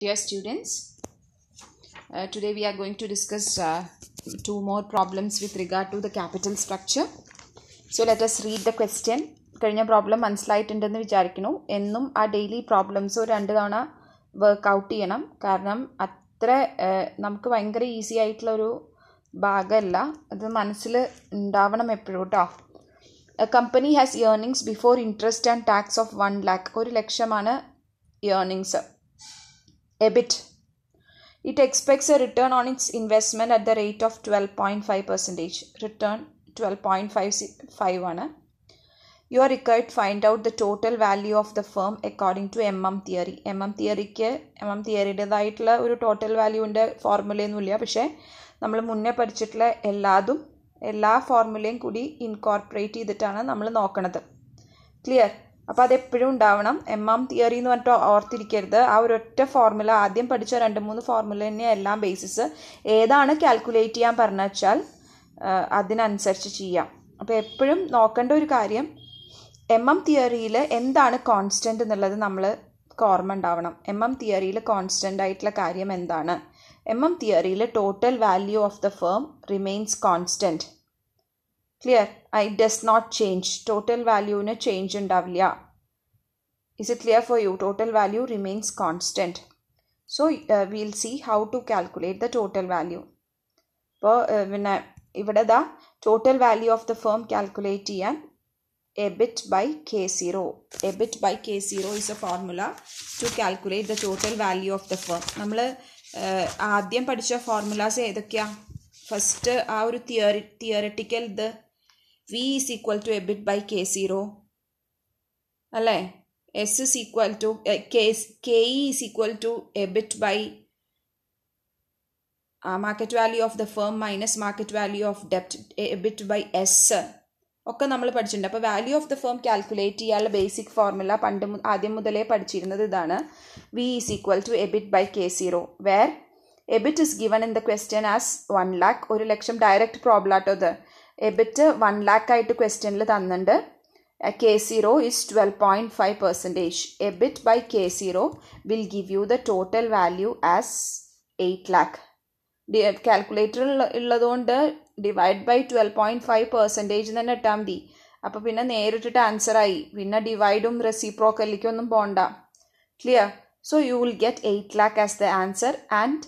Dear students, uh, today we are going to discuss uh, two more problems with regard to the capital structure. So let us read the question. കഴിഞ്ഞ problem മനസ്സിലായിട്ടുണ്ടെന്ന് വിചാരിക്കുന്നു എന്നും ആ daily problems രണ്ട് തവണ workout ചെയ്യണം കാരണം അത്ര നമുക്ക് ഭയങ്കര ഈസി ആയിട്ടുള്ള ഒരു ഭാഗമല്ല അത് മനസ്സിൽ ഉണ്ടാവണം എപ്പോഴും കേട്ടോ a company has earnings before interest and tax of one lakh ഒരു ലക്ഷമാണ് earnings EBIT it expects a return on EBIT. It expects a return on its investment at the rate of 12.5 percentage. Five ആണ് you are required find out the total value of the firm according to M M theory M M തിയറിക്ക് M M തിയറിയുടേതായിട്ടുള്ള ഒരു total വാല്യൂവിൻ്റെ ഫോർമുലയൊന്നുമില്ല പക്ഷേ നമ്മൾ മുന്നേ പഠിച്ചിട്ടുള്ള എല്ലാതും എല്ലാ ഫോർമുലയും കൂടി ഇൻകോർപ്പറേറ്റ് ചെയ്തിട്ടാണ് നമ്മൾ നോക്കണത് ക്ലിയർ അപ്പോൾ അതെപ്പോഴും ഉണ്ടാവണം എം ആം തിയറി എന്ന് പറഞ്ഞിട്ട് ഓർത്തിരിക്കരുത് ആ ഒരു ഒറ്റ ഫോർമുല ആദ്യം പഠിച്ച രണ്ട് മൂന്ന് ഫോർമുല തന്നെ എല്ലാം ബേസിസ് ഏതാണ് കാൽക്കുലേറ്റ് ചെയ്യാൻ പറഞ്ഞു വെച്ചാൽ അതിനനുസരിച്ച് ചെയ്യാം അപ്പോൾ എപ്പോഴും നോക്കേണ്ട ഒരു കാര്യം എം എം തിയറിയിൽ എന്താണ് കോൺസ്റ്റൻ്റ് എന്നുള്ളത് നമ്മൾ ഓർമ്മ ഉണ്ടാവണം എം എം തിയറിയിൽ കോൺസ്റ്റൻ്റ് ആയിട്ടുള്ള കാര്യം എന്താണ് എം എം തിയറിയിൽ total value of the firm remains constant clear I does not change ടോട്ടൽ വാല്യൂവിന് ചേഞ്ച് ഉണ്ടാവില്ല is it clear for you total value remains constant so uh, we'll see how to calculate the total value uh, when i ivada the total value of the firm calculate cheyan ebit by k0 ebit by k0 is a formula to calculate the total value of the firm nammal aadyam padicha formulas edokya first aa oru theoretical the v is equal to ebit by k0 alle S is equal to uh, K, is, KE is equal to EBIT by uh, market value of the firm minus market value of debt EBIT by S ഒക്കെ നമ്മൾ പഠിച്ചിട്ടുണ്ട് അപ്പോൾ value of the firm calculate ചെയ്യാനുള്ള basic formula പണ്ട് ആദ്യം മുതലേ പഠിച്ചിരുന്നത് ഇതാണ് V is equal to EBIT by K zero where EBIT is given in the question as one lakh ഒരു ലക്ഷം ഡയറക്റ്റ് പ്രോബ്ലാട്ടോ അത് എബിറ്റ് വൺ ലാക്ക് ആയിട്ട് ക്വസ്റ്റ്യനിൽ തന്നിട്ടുണ്ട് a K0 is 12.5 percentage. A bit by K0 will give you the total value as 8 lakh. The uh, calculator is divide by 12.5 percentage. Then the term is answer. answer. Divide reciprocal. Clear? So you will get 8 lakh as the answer. And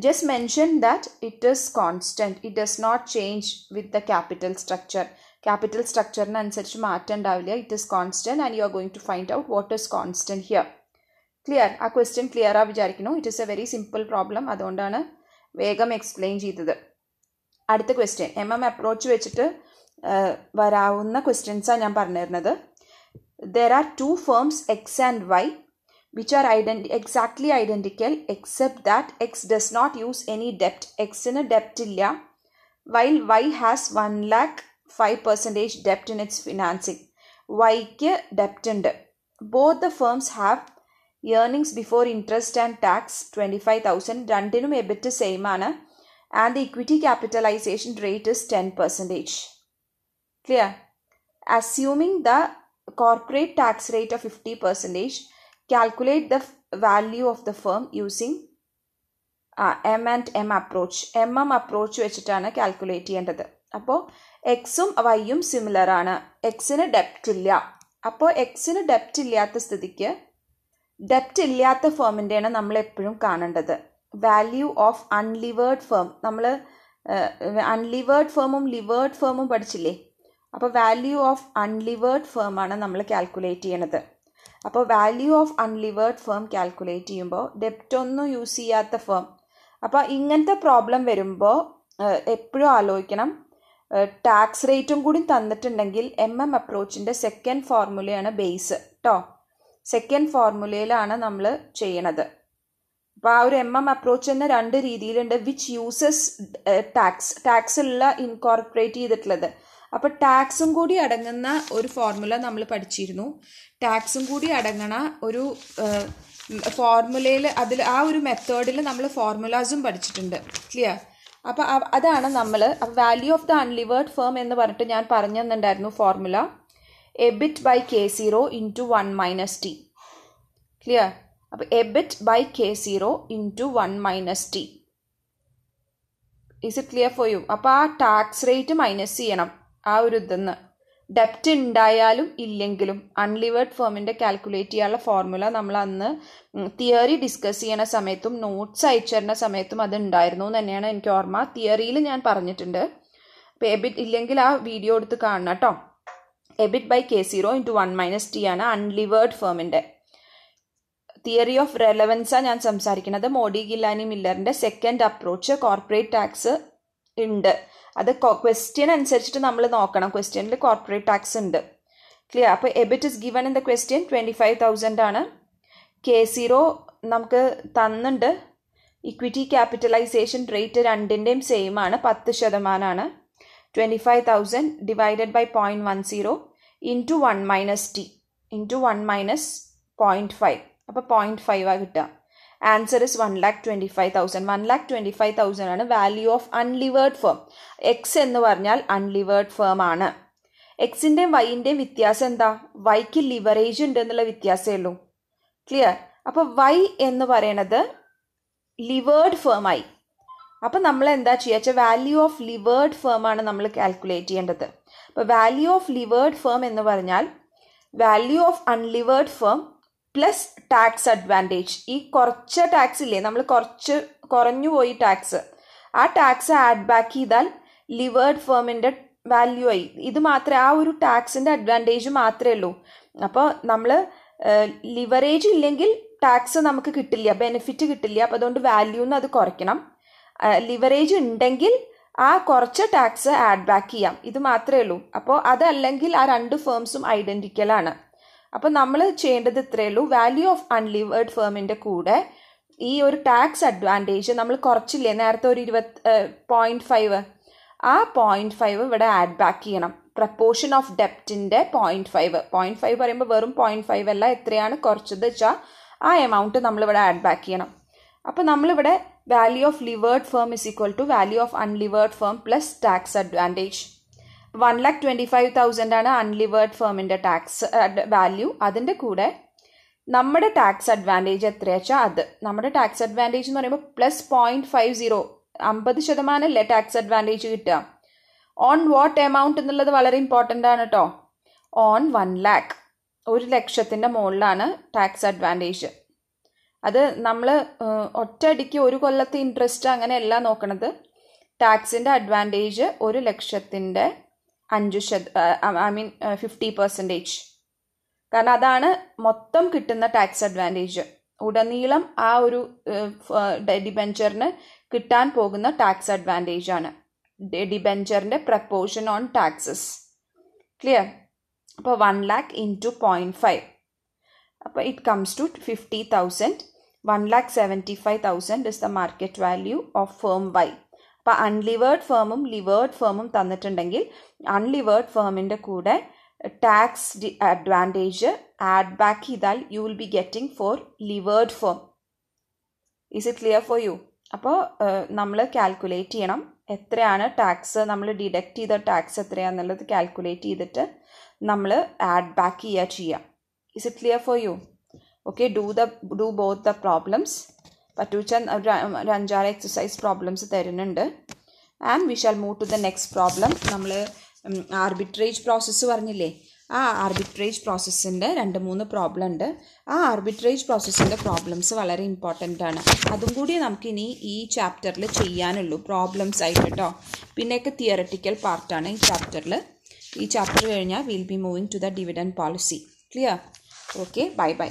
just mention that it is constant. It does not change with the capital structure. Capital സ്ട്രക്ചറിനനുസരിച്ച് മാറ്റം ഉണ്ടാവില്ല it is constant and you are going to find out what is constant here clear ആ question clear ആ വിചാരിക്കുന്നു it is a very simple problem അതുകൊണ്ടാണ് വേഗം explain ചെയ്തത് അടുത്ത ക്വസ്റ്റ്യൻ എം എം അപ്രോച്ച് വെച്ചിട്ട് വരാവുന്ന ക്വസ്റ്റ്യൻസാണ് ഞാൻ പറഞ്ഞിരുന്നത് there are two firms X and Y which are identi exactly identical except that X does not use any ഡെപ്റ്റ് എക്സിന് ഡെപ്റ്റ് ഇല്ല while Y has one lakh 5% debt in its financing. Vaikya Debtund. Both the firms have earnings before interest and tax 25,000. രണ്ടിനും EBIT same ആണ് and the equity capitalisation rate is ten percentage clear assuming the corporate tax rate of fifty percentage calculate the value of the firm using M and M approach M M approach വെച്ചിട്ടാണ് കാൽക്കുലേറ്റ് ചെയ്യേണ്ടത് അപ്പോൾ എക്സും വൈയും similar ആണ് എക്സിന് ഡെപ്റ്റ് ഇല്ല അപ്പോൾ എക്സിന് ഡെപ്റ്റ് ഇല്ലാത്ത സ്ഥിതിക്ക് ഡെപ്റ്റ് ഇല്ലാത്ത ഫേമിൻ്റെയാണ് നമ്മൾ എപ്പോഴും കാണേണ്ടത് വാല്യൂ ഓഫ് അൺലിവേർഡ് ഫേം നമ്മൾ അൺലിവേർഡ് ഫേമും ലിവേർഡ് ഫേമും പഠിച്ചില്ലേ അപ്പോൾ വാല്യൂ ഓഫ് അൺലിവേർഡ് ഫേമാണ് നമ്മൾ കാൽക്കുലേറ്റ് ചെയ്യണത് അപ്പോൾ value of unlevered firm calculate ചെയ്യുമ്പോൾ ഡെപ്റ്റ് ഒന്നും യൂസ് ചെയ്യാത്ത ഫേം അപ്പോൾ ഇങ്ങനത്തെ പ്രോബ്ലം വരുമ്പോൾ എപ്പോഴും ആലോചിക്കണം ടാക്സ് റേറ്റും കൂടി തന്നിട്ടുണ്ടെങ്കിൽ എം എം അപ്രോച്ചിൻ്റെ സെക്കൻഡ് ഫോർമുലയാണ് ബേസ് കേട്ടോ സെക്കൻഡ് ഫോർമുലയിലാണ് നമ്മൾ ചെയ്യണത് അപ്പോൾ ആ ഒരു എം എം അപ്രോച്ച് തന്നെ രണ്ട് രീതിയിലുണ്ട് വിച്ച് യൂസസ് ടാക്സ് ടാക്സ് ഉള്ള ഇൻകോർപ്പറേറ്റ് ചെയ്തിട്ടുള്ളത് അപ്പോൾ ടാക്സും കൂടി അടങ്ങുന്ന ഒരു ഫോർമുല നമ്മൾ പഠിച്ചിരുന്നു ടാക്സും കൂടി അടങ്ങണ ഒരു ഫോർമുലയിൽ അതിൽ ആ ഒരു മെത്തേഡിൽ നമ്മൾ ഫോർമുലാസും പഠിച്ചിട്ടുണ്ട് ക്ലിയർ അപ്പോൾ അതാണ് നമ്മൾ value of the unlevered firm എന്ന് പറഞ്ഞിട്ട് ഞാൻ പറഞ്ഞു formula EBIT by K zero into one minus T clear അപ്പോൾ EBIT by K zero into one minus T is it clear for you അപ്പോൾ ആ ടാക്സ് റേറ്റ് മൈനസ് ചെയ്യണം ആ ഒരു ഇതെന്ന് ഡെപ്റ്റ് ഉണ്ടായാലും ഇല്ലെങ്കിലും അൺലിവേർഡ് ഫേമിൻ്റെ കാൽക്കുലേറ്റ് ചെയ്യാനുള്ള ഫോർമുല നമ്മൾ അന്ന് തിയറി ഡിസ്കസ് ചെയ്യണ സമയത്തും നോട്ട്സ് അയച്ചു സമയത്തും അത് ഉണ്ടായിരുന്നു എന്ന് തന്നെയാണ് എനിക്ക് ഓർമ്മ തിയറിയിൽ ഞാൻ പറഞ്ഞിട്ടുണ്ട് അപ്പോൾ എബിറ്റ് ഇല്ലെങ്കിൽ ആ വീഡിയോ എടുത്ത് കാണണം കേട്ടോ EBIT by K zero into one minus T ആണ് അൺലിവേർഡ് ഫേമിൻ്റെ തിയറി ഓഫ് റെലവൻസാണ് ഞാൻ സംസാരിക്കുന്നത് മോഡി ഗില്ലാനി മില്ലറിൻ്റെ സെക്കൻഡ് അപ്രോച്ച് കോർപ്പറേറ്റ് ടാക്സ് ഉണ്ട് അത് ക്വസ്റ്റ്യൻ അനുസരിച്ചിട്ട് നമ്മൾ നോക്കണം ക്വസ്റ്റ്യനിൽ കോർപ്പറേറ്റ് ടാക്സ് ഉണ്ട് ക്ലിയർ അപ്പോൾ EBIT is given in the question twenty five thousand ആണ് കെ സീറോ നമുക്ക് തന്നുണ്ട് ഇക്വിറ്റി ക്യാപിറ്റലൈസേഷൻ റേറ്റ് രണ്ടിൻ്റെയും സെയിം ആണ് പത്ത് ശതമാനമാണ് twenty five thousand divided by point one zero into one minus T into one minus point five അപ്പോൾ point ഫൈവാണ് കിട്ടുക answer is one lakh twenty five thousand one lakh twenty five thousand ആണ് value of unlevered firm X എന്ന് പറഞ്ഞാൽ അൺലിവേർഡ് firm ആണ് എക്സിൻ്റെയും വൈൻ്റെയും വ്യത്യാസം എന്താ വൈക്ക് ലിവറേജ് ഉണ്ട് എന്നുള്ള വ്യത്യാസമേ ഉള്ളൂ ക്ലിയർ അപ്പോൾ വൈ എന്ന് പറയണത് ലിവേർഡ് ഫേമായി അപ്പോൾ നമ്മൾ എന്താ ചെയ്യുക വെച്ചാൽ വാല്യൂ ഓഫ് ലിവേർഡ് ഫേം ആണ് നമ്മൾ കാൽക്കുലേറ്റ് ചെയ്യേണ്ടത് അപ്പോൾ വാല്യൂ ഓഫ് ലിവേർഡ് ഫേം എന്ന് പറഞ്ഞാൽ value of unlevered firm plus tax advantage ഈ കുറച്ച ടാക്സ് ഇല്ലേ നമ്മൾ കുറച്ച് കുറഞ്ഞു പോയി ടാക്സ് ആ ടാക്സ് ആഡ് ബാക്ക് ചെയ്താൽ ലിവേർഡ് ഫേമിൻ്റെ വാല്യൂ ആയി ഇത് മാത്രമേ ആ ഒരു ടാക്സിൻ്റെ അഡ്വാൻറ്റേജ് മാത്രമേ ഉള്ളൂ അപ്പോൾ നമ്മൾ ലിവറേജ് ഇല്ലെങ്കിൽ ടാക്സ് നമുക്ക് കിട്ടില്ല ബെനിഫിറ്റ് കിട്ടില്ല അപ്പോൾ അതുകൊണ്ട് വാല്യൂന്ന് അത് കുറയ്ക്കണം ലിവറേജ് ഉണ്ടെങ്കിൽ ആ കുറച്ച് ടാക്സ് ആഡ് ബാക്ക് ചെയ്യാം ഇത് മാത്രമേ ഉള്ളൂ അപ്പോൾ അതല്ലെങ്കിൽ ആ രണ്ട് ഫേംസും ഐഡൻറ്റിക്കലാണ് അപ്പോൾ നമ്മൾ ചെയ്യേണ്ടത് ഇത്രയേ ഉള്ളൂ വാല്യൂ ഓഫ് അൺലിവേർഡ് ഫേമിൻ്റെ കൂടെ ഈ ഒരു ടാക്സ് അഡ്വാൻറ്റേജ് നമ്മൾ കുറച്ചില്ലേ നേരത്തെ ഒരു ഇരുപത് പോയിൻറ്റ് ഫൈവ് ആ പോയിൻറ്റ് ഫൈവ് ഇവിടെ ആഡ് ബാക്ക് ചെയ്യണം പ്രപ്പോർഷൻ ഓഫ് ഡെപ്റ്റിൻ്റെ പോയിൻറ്റ് ഫൈവ് പോയിൻറ്റ് ഫൈവ് പറയുമ്പോൾ വെറും പോയിൻറ്റ് ഫൈവ് അല്ല എത്രയാണ് കുറച്ചത് വെച്ചാൽ ആ എമൗണ്ട് നമ്മളിവിടെ ആഡ് ബാക്ക് ചെയ്യണം അപ്പോൾ നമ്മളിവിടെ value of levered firm is equal to value of unlevered firm plus tax advantage one lakh twenty five thousand ആണ് അൺലിവേർഡ് ഫേമിൻ്റെ ടാക്സ് വാല്യൂ അതിൻ്റെ കൂടെ നമ്മുടെ ടാക്സ് അഡ്വാൻറ്റേജ് എത്രയാ വെച്ചാൽ അത് നമ്മുടെ ടാക്സ് അഡ്വാൻറ്റേജ് എന്ന് പറയുമ്പോൾ പ്ലസ് പോയിൻറ്റ് ഫൈവ് സീറോ അമ്പത് ശതമാനമല്ലേ ടാക്സ് അഡ്വാൻറ്റേജ് കിട്ടുക ഓൺ വാട്ട് എമൗണ്ട് എന്നുള്ളത് വളരെ ഇമ്പോർട്ടൻ്റ് ആണ് കേട്ടോ ഓൺ വൺ ലാക്ക് ഒരു ലക്ഷത്തിൻ്റെ മുകളിലാണ് ടാക്സ് അഡ്വാൻറ്റേജ് അത് നമ്മൾ uh, ഒറ്റയടിക്ക് ഒരു കൊല്ലത്തെ ഇൻട്രസ്റ്റ് അങ്ങനെയല്ല നോക്കണത് ടാക്സിൻ്റെ അഡ്വാൻറ്റേജ് ഒരു ലക്ഷത്തിൻ്റെ അഞ്ച് ശത ഐ മീൻ ഫിഫ്റ്റി പെർസെൻറ്റേജ് കാരണം അതാണ് മൊത്തം കിട്ടുന്ന ടാക്സ് അഡ്വാൻറ്റേജ് ഉടനീളം ആ ഒരു ഡിബെഞ്ചറിന് കിട്ടാൻ പോകുന്ന ടാക്സ് അഡ്വാൻറ്റേജ് ആണ് ഡിബെഞ്ചറിൻ്റെ പ്രപ്പോഷൻ ഓൺ ടാക്സസ് ക്ലിയർ അപ്പോൾ one lakh in two point five അപ്പോൾ it comes to fifty thousand one lakh seventy five thousand is the market value of firm Y അപ്പോൾ അൺലിവേർഡ് ഫേമും ലിവേർഡ് ഫേമും തന്നിട്ടുണ്ടെങ്കിൽ അൺലിവേർഡ് ഫേമിൻ്റെ കൂടെ ടാക്സ് അഡ്വാൻറ്റേജ് ആഡ് ബാക്ക് ചെയ്താൽ you will be getting for levered firm is it clear for you അപ്പോൾ നമ്മൾ calculate ചെയ്യണം എത്രയാണ് ടാക്സ് നമ്മൾ ഡിഡക്റ്റ് ചെയ്ത ടാക്സ് എത്രയാണെന്നുള്ളത് കാൽക്കുലേറ്റ് ചെയ്തിട്ട് നമ്മൾ ആഡ് ബാക്ക് ചെയ്യുക ചെയ്യുക is it clear for you okay do the do both the problems പറ്റൂച്ച ഒരു അഞ്ചാറ് എക്സസൈസ് പ്രോബ്ലംസ് തരുന്നുണ്ട് and we shall move to the next problem നമ്മൾ ആർബിട്രേജ് പ്രോസസ്സ് പറഞ്ഞില്ലേ ആ ആർബിട്രേജ് പ്രോസസ്സിൻ്റെ രണ്ട് മൂന്ന് പ്രോബ്ലം ഉണ്ട് ആ ആർബിട്രേജ് പ്രോസസ്സിൻ്റെ പ്രോബ്ലംസ് വളരെ ഇമ്പോർട്ടൻ്റ് ആണ് അതും കൂടി നമുക്കിനി ഈ ചാപ്റ്ററിൽ ചെയ്യാനുള്ളൂ പ്രോബ്ലംസ് ആയിട്ട് കേട്ടോ പിന്നെയൊക്കെ തിയററ്റിക്കൽ പാർട്ടാണ് ഈ ചാപ്റ്ററിൽ ഈ ചാപ്റ്റർ കഴിഞ്ഞാൽ will be moving to the dividend policy clear okay bye by